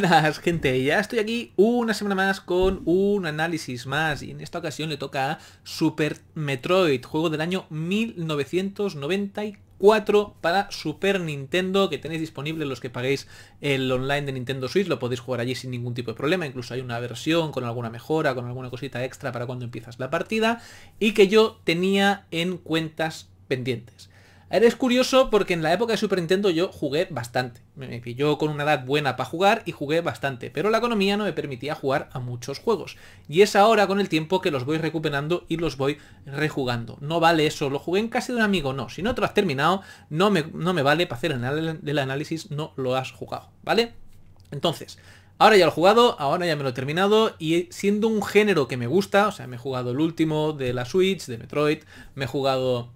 buenas gente, ya estoy aquí una semana más con un análisis más y en esta ocasión le toca a Super Metroid, juego del año 1994 para Super Nintendo que tenéis disponible los que pagáis el online de Nintendo Switch, lo podéis jugar allí sin ningún tipo de problema, incluso hay una versión con alguna mejora, con alguna cosita extra para cuando empiezas la partida y que yo tenía en cuentas pendientes. Eres curioso porque en la época de Super Nintendo yo jugué bastante. Me pilló con una edad buena para jugar y jugué bastante, pero la economía no me permitía jugar a muchos juegos. Y es ahora con el tiempo que los voy recuperando y los voy rejugando. No vale eso, lo jugué en casa de un amigo, no. Si no te lo has terminado, no me, no me vale para hacer el análisis, no lo has jugado, ¿vale? Entonces, Ahora ya lo he jugado, ahora ya me lo he terminado y siendo un género que me gusta, o sea, me he jugado el último de la Switch, de Metroid, me he jugado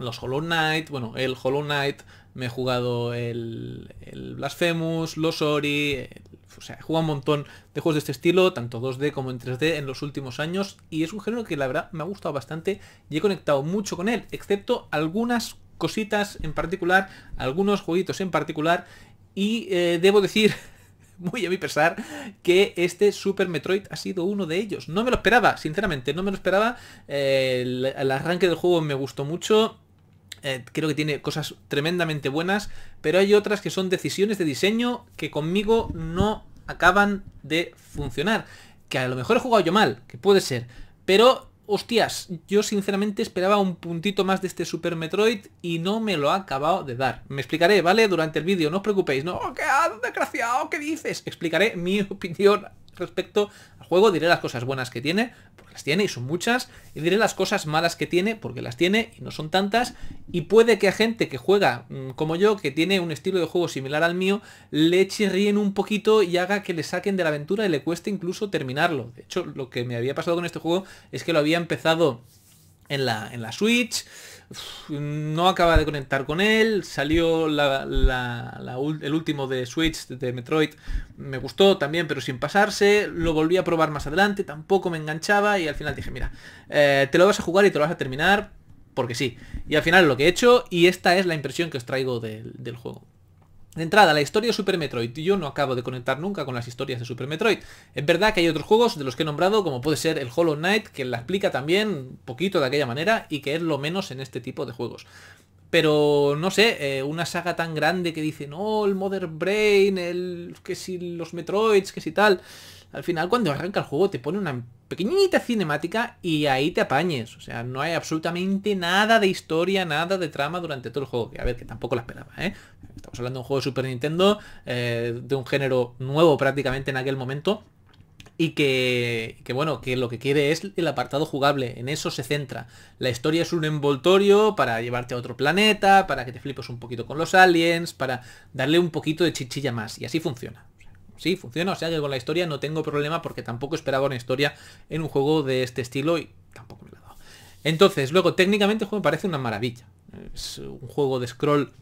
los Hollow Knight, bueno, el Hollow Knight, me he jugado el, Blasphemous, los Ori, o sea, he jugado un montón de juegos de este estilo, tanto 2D como en 3D en los últimos años, y es un género que la verdad me ha gustado bastante y he conectado mucho con él, excepto algunas cositas en particular, algunos jueguitos en particular, y eh, debo decir muy a mi pesar, que este Super Metroid ha sido uno de ellos. No me lo esperaba, sinceramente, no me lo esperaba. Eh, el, arranque del juego me gustó mucho. Eh, creo que tiene cosas tremendamente buenas, pero hay otras que son decisiones de diseño que conmigo no acaban de funcionar. Que a lo mejor he jugado yo mal, que puede ser, pero hostias, yo sinceramente esperaba un puntito más de este Super Metroid y no me lo ha acabado de dar. Me explicaré, ¿vale? Durante el vídeo, no os preocupéis, no, oh, qué has desgraciado, ¿qué dices? Explicaré mi opinión respecto al juego, diré las cosas buenas que tiene, porque las tiene y son muchas, y diré las cosas malas que tiene, porque las tiene y no son tantas, y puede que a gente que juega mm, como yo, que tiene un estilo de juego similar al mío, le ríen un poquito y haga que le saquen de la aventura y le cueste incluso terminarlo. De hecho, lo que me había pasado con este juego es que lo había empezado en la, en la Switch. no acaba de conectar con él. Salió la, el último de Switch de Metroid. Me gustó también, pero sin pasarse. Lo volví a probar más adelante. Tampoco me enganchaba. Y al final dije, mira, eh, te lo vas a jugar y te lo vas a terminar. Porque sí. Y al final lo que he hecho. Y esta es la impresión que os traigo del juego. De entrada, la historia de Super Metroid yo no acabo de conectar nunca con las historias de Super Metroid. Es verdad que hay otros juegos de los que he nombrado, como puede ser el Hollow Knight, que la explica también un poquito de aquella manera y que es lo menos en este tipo de juegos. Pero no sé, eh, una saga tan grande que dice, no, el Mother Brain, el que si los Metroids, que si tal al final cuando arranca el juego te pone una pequeñita cinemática y ahí te apañes. O sea, no hay absolutamente nada de historia, nada de trama durante todo el juego. a ver, que tampoco la esperaba, ¿eh? Estamos hablando de un juego de Super Nintendo, eh, de un género nuevo prácticamente en aquel momento. Y que, que, bueno, que lo que quiere es el apartado jugable, en eso se centra. La historia es un envoltorio para llevarte a otro planeta, para que te flipes un poquito con los aliens, para darle un poquito de chichilla más, y así funciona sí, funciona. O sea que con la historia no tengo problema porque tampoco esperaba una historia en un juego de este estilo y tampoco me la he dado. Entonces, luego técnicamente el juego me parece una maravilla. Es un juego de scroll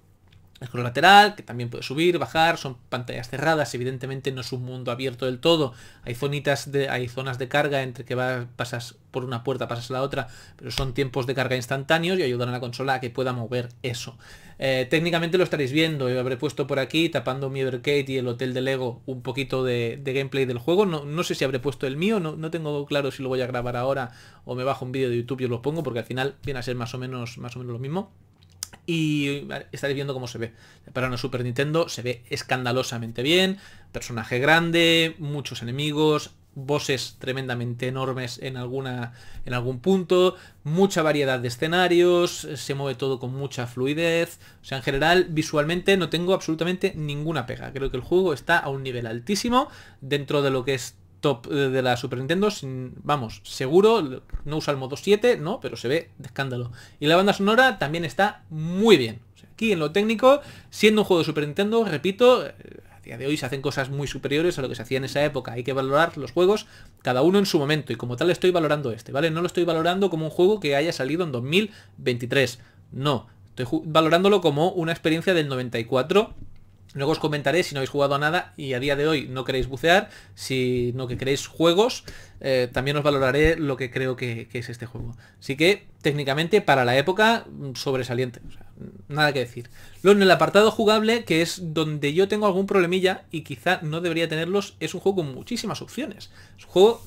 color lateral, que también puede subir, bajar, son pantallas cerradas, evidentemente no es un mundo abierto del todo, hay zonitas hay zonas de carga entre que vas, pasas por una puerta, pasas a la otra, pero son tiempos de carga instantáneos y ayudan a la consola a que pueda mover eso. Eh, técnicamente lo estaréis viendo, yo habré puesto por aquí, tapando mi Evercade y el hotel de Lego, un poquito de, gameplay del juego, no, no, sé si habré puesto el mío, no, no, tengo claro si lo voy a grabar ahora o me bajo un vídeo de YouTube y os lo pongo, porque al final viene a ser más o menos, más o menos lo mismo y estaréis viendo cómo se ve. Para una Super Nintendo se ve escandalosamente bien, personaje grande, muchos enemigos, voces tremendamente enormes en, alguna, en algún punto, mucha variedad de escenarios, se mueve todo con mucha fluidez, o sea, en general visualmente no tengo absolutamente ninguna pega. Creo que el juego está a un nivel altísimo dentro de lo que es top de la Super Nintendo, vamos, seguro, no usa el modo 7, no, pero se ve de escándalo. Y la banda sonora también está muy bien. aquí en lo técnico, siendo un juego de Super Nintendo, repito, eh, a día de hoy se hacen cosas muy superiores a lo que se hacía en esa época. Hay que valorar los juegos cada uno en su momento. Y como tal estoy valorando este, ¿vale? No lo estoy valorando como un juego que haya salido en 2023. No. Estoy valorándolo como una experiencia del 94 Luego os comentaré si no habéis jugado a nada y a día de hoy no queréis bucear, sino que queréis juegos, eh, también os valoraré lo que creo que, es este juego. Así que técnicamente para la época mm, sobresaliente, mm, nada que decir. Luego en el apartado jugable, que es donde yo tengo algún problemilla y quizá no debería tenerlos, es un juego con muchísimas opciones. Es un juego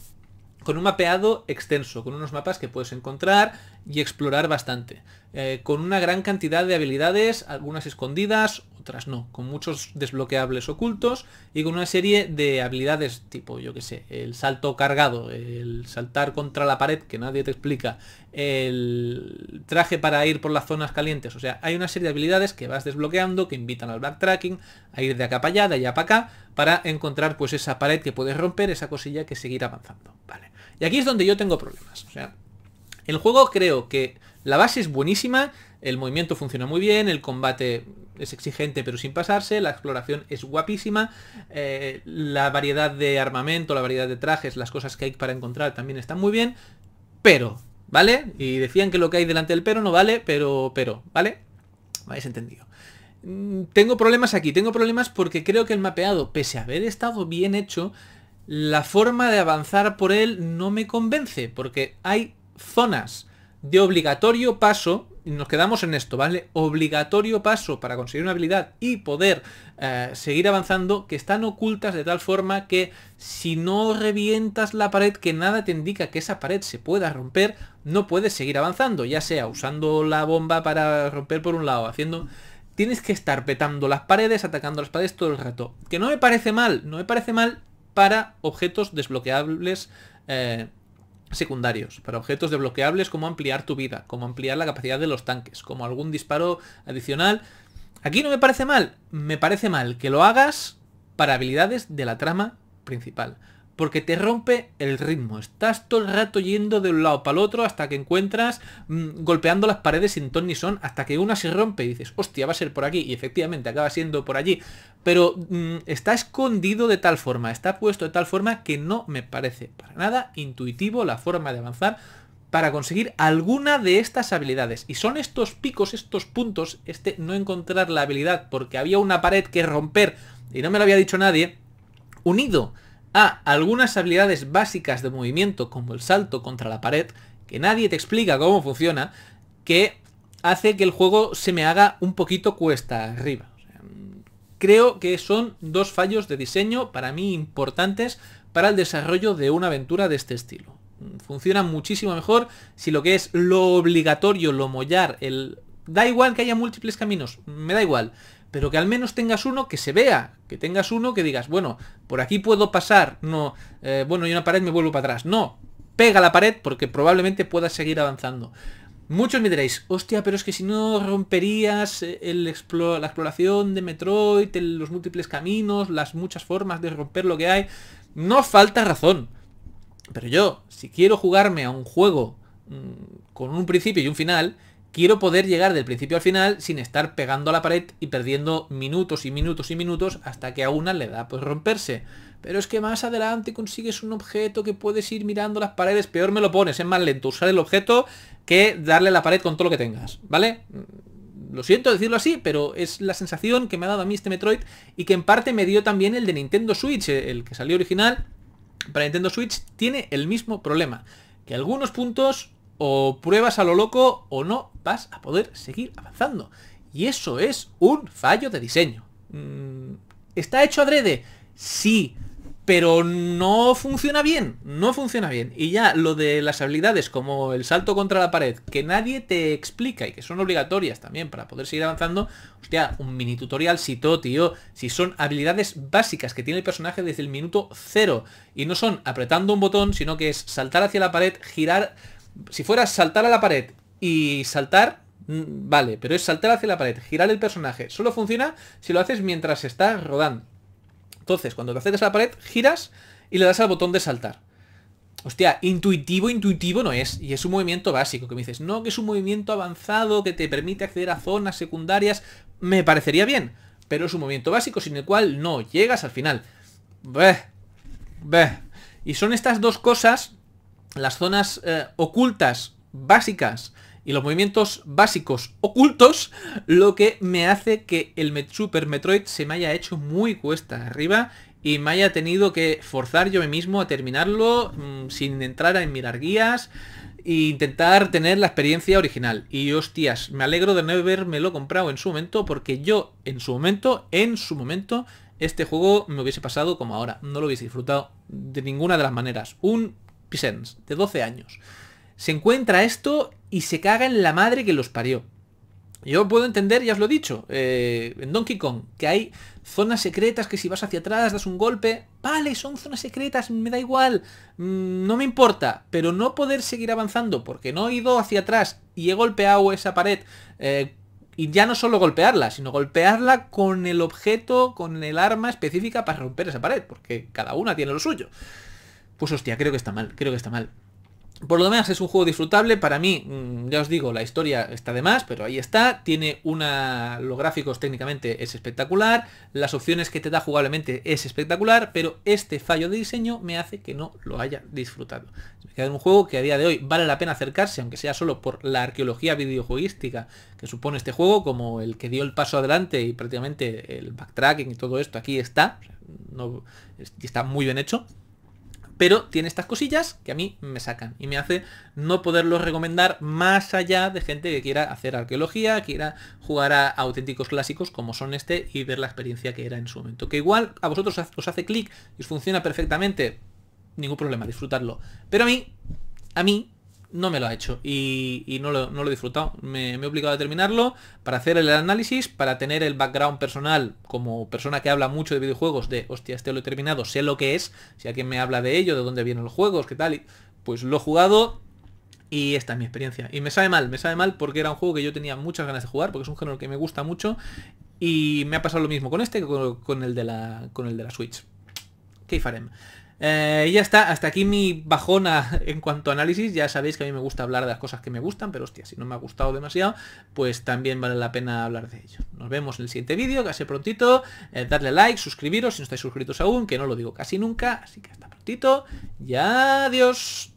con un mapeado extenso, con unos mapas que puedes encontrar, y explorar bastante. Eh, con una gran cantidad de habilidades, algunas escondidas, otras no, con muchos desbloqueables ocultos y con una serie de habilidades tipo, yo que sé, el salto cargado, el saltar contra la pared, que nadie te explica, el traje para ir por las zonas calientes, o sea, hay una serie de habilidades que vas desbloqueando, que invitan al backtracking, a ir de acá para allá, de allá para acá, para encontrar pues esa pared que puedes romper, esa cosilla que seguir avanzando, ¿vale? Y aquí es donde yo tengo problemas, sea, el juego creo que la base es buenísima, el movimiento funciona muy bien, el combate es exigente pero sin pasarse, la exploración es guapísima, eh, la variedad de armamento, la variedad de trajes, las cosas que hay para encontrar también están muy bien, pero, ¿vale? Y decían que lo que hay delante del pero no vale, pero, pero, ¿vale? Habéis entendido. Mm, tengo problemas aquí, tengo problemas porque creo que el mapeado, pese a haber estado bien hecho, la forma de avanzar por él no me convence, porque hay zonas de obligatorio paso, nos quedamos en esto, ¿vale? Obligatorio paso para conseguir una habilidad y poder eh, seguir avanzando que están ocultas de tal forma que si no revientas la pared que nada te indica que esa pared se pueda romper, no puedes seguir avanzando, ya sea usando la bomba para romper por un lado, haciendo... Tienes que estar petando las paredes, atacando las paredes todo el rato. Que no me parece mal, no me parece mal para objetos desbloqueables eh, secundarios, para objetos desbloqueables como ampliar tu vida, como ampliar la capacidad de los tanques, como algún disparo adicional. Aquí no me parece mal, me parece mal que lo hagas para habilidades de la trama principal porque te rompe el ritmo. Estás todo el rato yendo de un lado para el otro hasta que encuentras mm, golpeando las paredes sin ton ni son, hasta que una se rompe y dices, hostia, va a ser por aquí, y efectivamente acaba siendo por allí. Pero mm, está escondido de tal forma, está puesto de tal forma que no me parece para nada intuitivo la forma de avanzar para conseguir alguna de estas habilidades. Y son estos picos, estos puntos, este no encontrar la habilidad porque había una pared que romper y no me lo había dicho nadie, unido a. Algunas habilidades básicas de movimiento como el salto contra la pared, que nadie te explica cómo funciona, que hace que el juego se me haga un poquito cuesta arriba. creo que son dos fallos de diseño para mí importantes para el desarrollo de una aventura de este estilo. Funciona muchísimo mejor si lo que es lo obligatorio, lo mollar, el... Da igual que haya múltiples caminos, me da igual pero que al menos tengas uno que se vea, que tengas uno que digas, bueno, por aquí puedo pasar, no, eh, bueno, y una pared me vuelvo para atrás. No, pega la pared porque probablemente puedas seguir avanzando. Muchos me diréis, hostia, pero es que si no romperías eh, el la exploración de Metroid, los múltiples caminos, las muchas formas de romper lo que hay, no falta razón. Pero yo, si quiero jugarme a un juego mm, con un principio y un final, quiero poder llegar del principio al final sin estar pegando a la pared y perdiendo minutos y minutos y minutos hasta que a una le da pues romperse. Pero es que más adelante consigues un objeto que puedes ir mirando las paredes, peor me lo pones, es más lento usar el objeto que darle a la pared con todo lo que tengas, ¿vale? Mm, lo siento decirlo así, pero es la sensación que me ha dado a mí este Metroid y que en parte me dio también el de Nintendo Switch, eh, el que salió original para Nintendo Switch, tiene el mismo problema, que algunos puntos o pruebas a lo loco o no vas a poder seguir avanzando. Y eso es un fallo de diseño. Mm, ¿Está hecho adrede? Sí, pero no funciona bien, no funciona bien. Y ya lo de las habilidades como el salto contra la pared, que nadie te explica y que son obligatorias también para poder seguir avanzando, hostia, un mini tutorial si todo, tío, si son habilidades básicas que tiene el personaje desde el minuto cero y no son apretando un botón, sino que es saltar hacia la pared, girar si fuera saltar a la pared y saltar, mm, vale, pero es saltar hacia la pared, girar el personaje. Solo funciona si lo haces mientras estás rodando. Entonces, cuando te acercas a la pared, giras y le das al botón de saltar. Hostia, intuitivo, intuitivo no es. Y es un movimiento básico, que me dices, no, que es un movimiento avanzado que te permite acceder a zonas secundarias. Me parecería bien, pero es un movimiento básico sin el cual no llegas al final. Beh, beh. Y son estas dos cosas las zonas eh, ocultas básicas y los movimientos básicos ocultos, lo que me hace que el Super Metroid se me haya hecho muy cuesta arriba y me haya tenido que forzar yo mismo a terminarlo mm, sin entrar a mirar guías e intentar tener la experiencia original. Y hostias, me alegro de no haberme lo comprado en su momento porque yo en su momento, en su momento, este juego me hubiese pasado como ahora. No lo hubiese disfrutado de ninguna de las maneras. Un de 12 años. Se encuentra esto y se caga en la madre que los parió. Yo puedo entender, ya os lo he dicho, eh, en Donkey Kong, que hay zonas secretas que si vas hacia atrás das un golpe, vale, son zonas secretas, me da igual, mm, no me importa, pero no poder seguir avanzando porque no he ido hacia atrás y he golpeado esa pared, eh, y ya no solo golpearla, sino golpearla con el objeto, con el arma específica para romper esa pared, porque cada una tiene lo suyo pues hostia, creo que está mal, creo que está mal. Por lo demás es un juego disfrutable, para mí, mm, ya os digo, la historia está de más, pero ahí está, tiene una... los gráficos técnicamente es espectacular, las opciones que te da jugablemente es espectacular, pero este fallo de diseño me hace que no lo haya disfrutado. Me queda un juego que a día de hoy vale la pena acercarse, aunque sea solo por la arqueología videojueguística que supone este juego, como el que dio el paso adelante y prácticamente el backtracking y todo esto aquí está, no, está muy bien hecho pero tiene estas cosillas que a mí me sacan y me hace no poderlo recomendar más allá de gente que quiera hacer arqueología, quiera jugar a auténticos clásicos como son este y ver la experiencia que era en su momento. Que igual a vosotros os hace clic y os funciona perfectamente, ningún problema, disfrutarlo. Pero a mí, a mí no me lo ha hecho y, no, lo, he disfrutado. Me, he obligado a terminarlo para hacer el análisis, para tener el background personal como persona que habla mucho de videojuegos, de hostia, este lo he terminado, sé lo que es, si alguien me habla de ello, de dónde vienen los juegos, qué tal, y, pues lo he jugado y esta es mi experiencia. Y me sabe mal, me sabe mal porque era un juego que yo tenía muchas ganas de jugar, porque es un género que me gusta mucho y me ha pasado lo mismo con este que con, el, de la, con el de la Switch. Eh, y ya está, hasta aquí mi bajona en cuanto a análisis. Ya sabéis que a mí me gusta hablar de las cosas que me gustan, pero hostia, si no me ha gustado demasiado, pues también vale la pena hablar de ello. Nos vemos en el siguiente vídeo, casi prontito. Eh, darle like, suscribiros si no estáis suscritos aún, que no lo digo casi nunca. Así que hasta prontito y adiós.